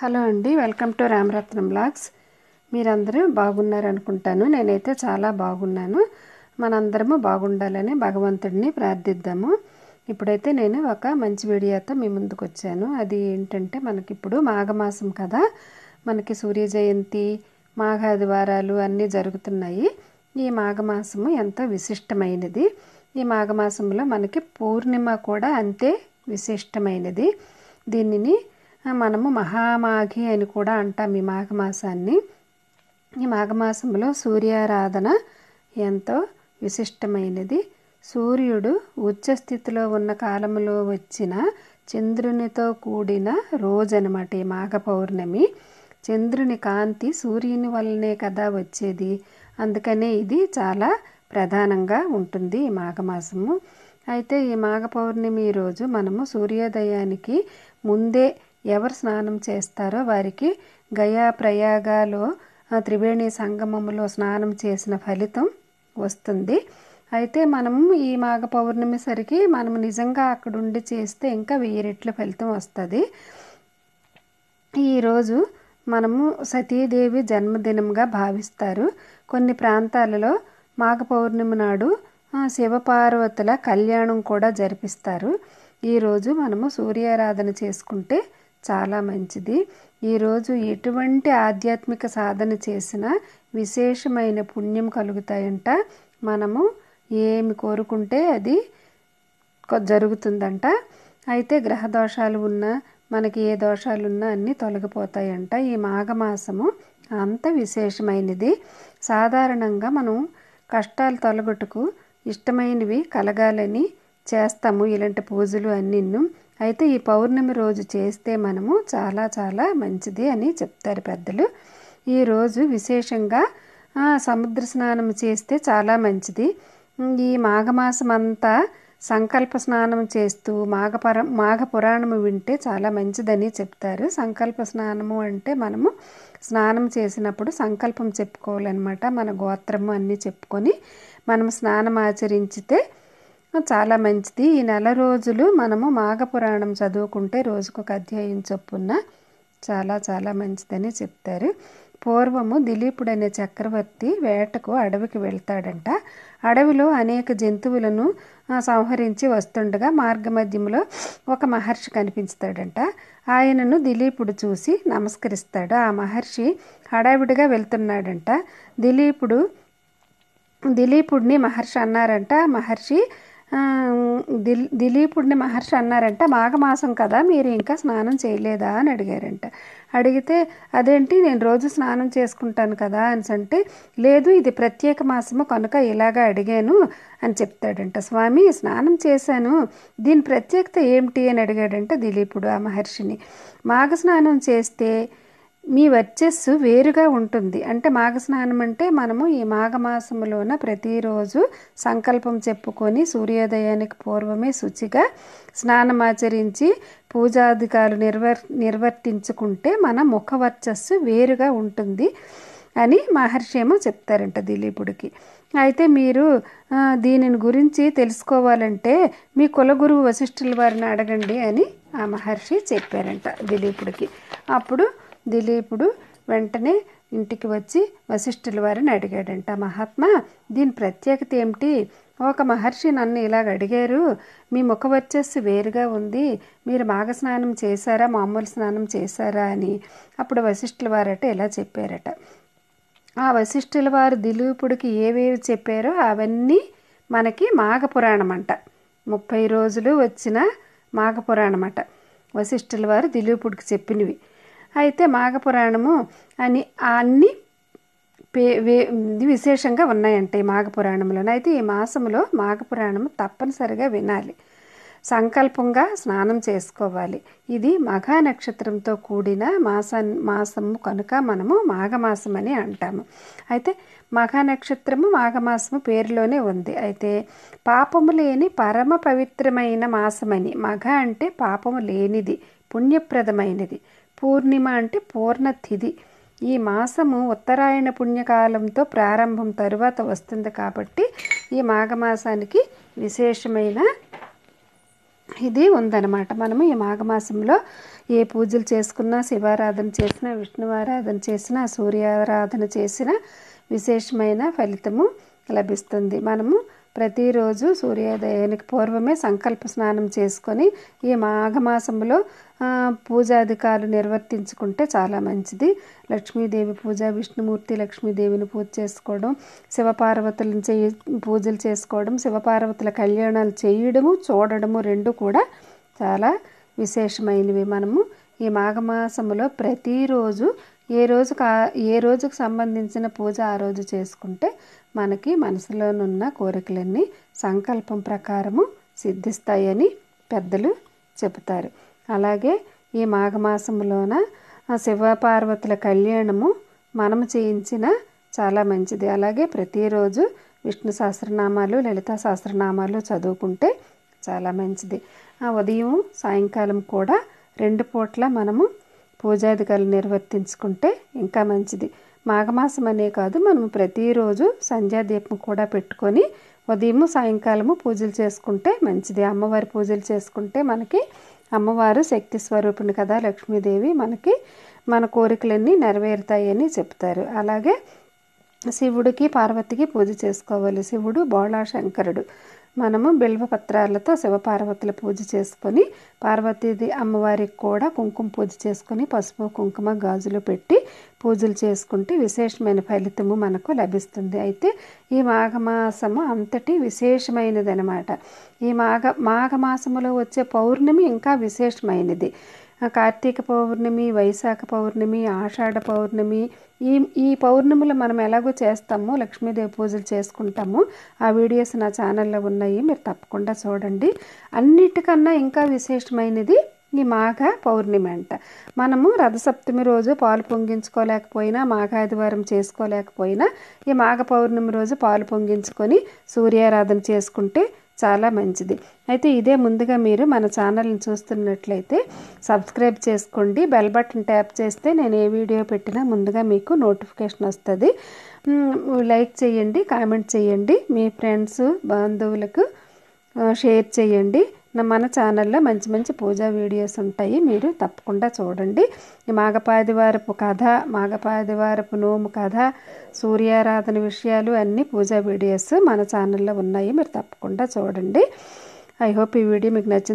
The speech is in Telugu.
హలో అండి వెల్కమ్ టు రామరత్నం బ్లాగ్స్ మీరందరూ బాగున్నారనుకుంటాను నేనైతే చాలా బాగున్నాను మనందరము బాగుండాలని భగవంతుడిని ప్రార్థిద్దాము ఇప్పుడైతే నేను ఒక మంచి వీడియోతో మీ ముందుకు వచ్చాను అది ఏంటంటే మనకిప్పుడు మాఘమాసం కదా మనకి సూర్య జయంతి మాఘాదివారాలు అన్నీ జరుగుతున్నాయి ఈ మాఘమాసము ఎంతో విశిష్టమైనది ఈ మాఘమాసంలో మనకి పూర్ణిమ కూడా అంతే విశిష్టమైనది దీనిని మనము మహామాఘి అని కూడా అంటాం ఈ మాఘమాసాన్ని ఈ మాఘమాసంలో సూర్యారాధన ఎంతో విశిష్టమైనది సూర్యుడు ఉచ్చస్థితిలో ఉన్న కాలంలో వచ్చిన చంద్రునితో కూడిన రోజనమాట ఈ మాఘ పౌర్ణమి చంద్రుని కాంతి సూర్యుని వల్లనే కదా వచ్చేది అందుకనే ఇది చాలా ప్రధానంగా ఉంటుంది ఈ మాఘమాసము అయితే ఈ మాఘ పౌర్ణమి రోజు మనము సూర్యోదయానికి ముందే ఎవరు స్నానం చేస్తారో వారికి గయా ప్రయాగాలో త్రివేణి సంగమంలో స్నానం చేసిన ఫలితం వస్తుంది అయితే మనము ఈ మాఘ పౌర్ణమి సరికి మనం నిజంగా అక్కడుండి చేస్తే ఇంకా వెయ్యి రెట్ల ఫలితం వస్తుంది ఈరోజు మనము సతీదేవి జన్మదినంగా భావిస్తారు కొన్ని ప్రాంతాలలో మాఘ పౌర్ణమి నాడు శివపార్వతుల కళ్యాణం కూడా జరిపిస్తారు ఈరోజు మనము సూర్యారాధన చేసుకుంటే చాలా మంచిది ఈరోజు ఎటువంటి ఆధ్యాత్మిక సాధన చేసినా విశేషమైన పుణ్యం కలుగుతాయంట మనము ఏమి కోరుకుంటే అది జరుగుతుందంట అయితే గ్రహ దోషాలు ఉన్నా మనకి ఏ దోషాలున్నా అన్నీ తొలగిపోతాయంట ఈ మాఘమాసము అంత విశేషమైనది సాధారణంగా మనం కష్టాలు తొలగొట్టుకు ఇష్టమైనవి కలగాలని చేస్తాము ఇలాంటి పూజలు అన్నిన్ను అయితే ఈ పౌర్ణమి రోజు చేస్తే మనము చాలా చాలా మంచిది అని చెప్తారు పెద్దలు ఈరోజు విశేషంగా సముద్ర స్నానం చేస్తే చాలా మంచిది ఈ మాఘమాసం అంతా సంకల్ప స్నానం చేస్తూ మాఘపర మాఘ పురాణము వింటే చాలా మంచిదని చెప్తారు సంకల్ప స్నానము అంటే మనము స్నానం చేసినప్పుడు సంకల్పం చెప్పుకోవాలన్నమాట మన గోత్రము అన్నీ చెప్పుకొని మనం స్నానం ఆచరించితే చాలా మంచిది ఈ నెల రోజులు మనము మాఘపురాణం చదువుకుంటే రోజుకు ఒక అధ్యాయం చొప్పున చాలా చాలా మంచిదని చెప్తారు పూర్వము దిలీపుడు అనే చక్రవర్తి వేటకు అడవికి వెళ్తాడంట అడవిలో అనేక జంతువులను సంహరించి వస్తుండగా మార్గమధ్యంలో ఒక మహర్షి కనిపిస్తాడంట ఆయనను దిలీపుడు చూసి నమస్కరిస్తాడు ఆ మహర్షి హడావిడిగా వెళ్తున్నాడంట దిలీపుడు దిలీపుడిని మహర్షి అన్నారంట మహర్షి దిలీ దిలీపుడిని మహర్షి అన్నారంట మాఘమాసం కదా మీరు ఇంకా స్నానం చేయలేదా అని అడిగారంట అడిగితే అదేంటి నేను రోజు స్నానం చేసుకుంటాను కదా అని అంటే లేదు ఇది ప్రత్యేక మాసము కనుక ఇలాగా అడిగాను అని చెప్తాడంట స్వామి స్నానం చేశాను దీని ప్రత్యేకత ఏమిటి అని అడిగాడంట దిలీపుడు ఆ మహర్షిని మాఘ స్నానం చేస్తే మీ వర్చస్సు వేరుగా ఉంటుంది అంటే మాఘస్నానం అంటే మనము ఈ మాఘమాసములోన ప్రతిరోజు సంకల్పం చెప్పుకొని సూర్యోదయానికి పూర్వమే శుచిగా స్నానమాచరించి పూజాధికారులు నిర్వర్ నిర్వర్తించుకుంటే మన ముఖ వర్చస్సు వేరుగా ఉంటుంది అని మహర్షి ఏమో చెప్తారంట దిలీపుడికి అయితే మీరు దీనిని గురించి తెలుసుకోవాలంటే మీ కులగురువు వశిష్ఠుల వారిని అడగండి అని ఆ మహర్షి చెప్పారంట దిలీపుడికి అప్పుడు దిలీపుడు వెంటనే ఇంటికి వచ్చి వశిష్ఠుల వారిని అడిగాడంట మహాత్మా దీని ప్రత్యేకత ఏమిటి ఒక మహర్షి నన్ను ఇలాగ అడిగారు మీ ముఖ వచ్చేసి వేరుగా ఉంది మీరు మాఘస్నానం చేశారా మామూలు స్నానం చేశారా అని అప్పుడు వశిష్ఠుల వారట ఇలా చెప్పారట ఆ వశిష్ఠుల వారు దిలీపుడికి ఏవేవి చెప్పారో అవన్నీ మనకి మాఘపురాణం అంట ముప్పై రోజులు వచ్చిన మాఘపురాణం అట వశిష్ఠుల వారు దిలీపుడికి చెప్పినవి అయితే మాఘపురాణము అని అన్ని పే వే విశేషంగా ఉన్నాయంటే ఈ మాఘపురాణంలోనే అయితే ఈ మాసంలో మాఘపురాణము తప్పనిసరిగా వినాలి సంకల్పంగా స్నానం చేసుకోవాలి ఇది మఘా నక్షత్రంతో కూడిన మాస మాసము కనుక మనము మాఘమాసం అని అంటాము అయితే మఘా నక్షత్రము మాఘమాసము పేరులోనే ఉంది అయితే పాపము లేని పరమ పవిత్రమైన మాసమని మఘ అంటే పాపము లేనిది పుణ్యప్రదమైనది పూర్ణిమ అంటే పూర్ణతిథి ఈ మాసము ఉత్తరాయణ పుణ్యకాలంతో ప్రారంభం తరువాత వస్తుంది కాబట్టి ఈ మాఘమాసానికి విశేషమైన ఇది ఉందన్నమాట మనము ఈ మాఘమాసంలో ఏ పూజలు చేసుకున్నా శివారాధన చేసినా విష్ణువారాధన చేసినా సూర్యారాధన చేసినా విశేషమైన ఫలితము లభిస్తుంది మనము ప్రతిరోజు సూర్యోదయానికి పూర్వమే సంకల్ప స్నానం చేసుకొని ఈ మాఘమాసంలో పూజాధికారులు నిర్వర్తించుకుంటే చాలా మంచిది లక్ష్మీదేవి పూజ విష్ణుమూర్తి లక్ష్మీదేవిని పూజ చేసుకోవడం శివపార్వతుల పూజలు చేసుకోవడం శివపార్వతుల కళ్యాణాలు చేయడము చూడడము రెండు కూడా చాలా విశేషమైనవి మనము ఈ మాఘమాసములో ప్రతిరోజు ఏ రోజుకు ఏ రోజుకు సంబంధించిన పూజ ఆ రోజు చేసుకుంటే మనకి మనసులోనున్న కోరికలన్నీ సంకల్పం ప్రకారము సిద్ధిస్తాయని పెద్దలు చెబుతారు అలాగే ఈ మాఘమాసములోన శివపార్వతుల కళ్యాణము మనము చేయించిన చాలా మంచిది అలాగే ప్రతిరోజు విష్ణు సహస్రనామాలు లలిత సహస్రనామాలు చదువుకుంటే చాలా మంచిది ఉదయం సాయంకాలం కూడా రెండు పూట్ల మనము పూజాధికారులు నిర్వర్తించుకుంటే ఇంకా మంచిది మాఘమాసం అనే కాదు మనము ప్రతిరోజు సంధ్యాదీపం కూడా పెట్టుకొని ఉదయం సాయంకాలము పూజలు చేసుకుంటే మంచిది అమ్మవారి పూజలు చేసుకుంటే మనకి అమ్మవారు శక్తి స్వరూపిణి కదా లక్ష్మీదేవి మనకి మన కోరికలన్నీ నెరవేరుతాయని చెప్తారు అలాగే శివుడికి పార్వతికి పూజ చేసుకోవాలి శివుడు బోళా శంకరుడు మనము బిల్వపత్రాలతో శివపార్వతుల పూజ చేసుకొని పార్వతీది అమ్మవారికి కూడా కుంకుమ పూజ చేసుకొని పసుపు కుంకుమ గాజులు పెట్టి పూజలు చేసుకుంటే విశేషమైన ఫలితము మనకు లభిస్తుంది అయితే ఈ మాఘమాసము అంతటి విశేషమైనది అనమాట ఈ మాఘ మాఘమాసములో వచ్చే పౌర్ణమి ఇంకా విశేషమైనది కార్తీక పౌర్ణమి వైశాఖ పౌర్ణమి ఆషాఢ పౌర్ణమి ఈ ఈ పౌర్ణములు మనం ఎలాగో చేస్తాము లక్ష్మీదేవి పూజలు చేసుకుంటాము ఆ వీడియోస్ నా ఛానల్లో ఉన్నాయి మీరు తప్పకుండా చూడండి అన్నిటికన్నా ఇంకా విశేషమైనది ఈ మాఘ పౌర్ణమి అంట మనము రథసప్తమి రోజు పాలు పొంగించుకోలేకపోయినా మాఘాదివారం చేసుకోలేకపోయినా ఈ మాఘ పౌర్ణమి రోజు పాలు పొంగించుకొని సూర్యారాధన చేసుకుంటే చాలా మంచిది అయితే ఇదే ముందుగా మీరు మన ఛానల్ని చూస్తున్నట్లయితే సబ్స్క్రైబ్ చేసుకోండి బెల్ బటన్ ట్యాప్ చేస్తే నేను ఏ వీడియో పెట్టినా ముందుగా మీకు నోటిఫికేషన్ వస్తుంది లైక్ చేయండి కామెంట్ చేయండి మీ ఫ్రెండ్స్ బంధువులకు షేర్ చేయండి మన ఛానల్లో మంచి మంచి పూజా వీడియోస్ ఉంటాయి మీరు తప్పకుండా చూడండి మాఘపాదివారపు కథ మాఘపాదివారపు నోము కథ సూర్యారాధన విషయాలు అన్ని పూజా వీడియోస్ మన ఛానల్లో ఉన్నాయి మీరు తప్పకుండా చూడండి ఐ హోప్ ఈ వీడియో మీకు నచ్చింది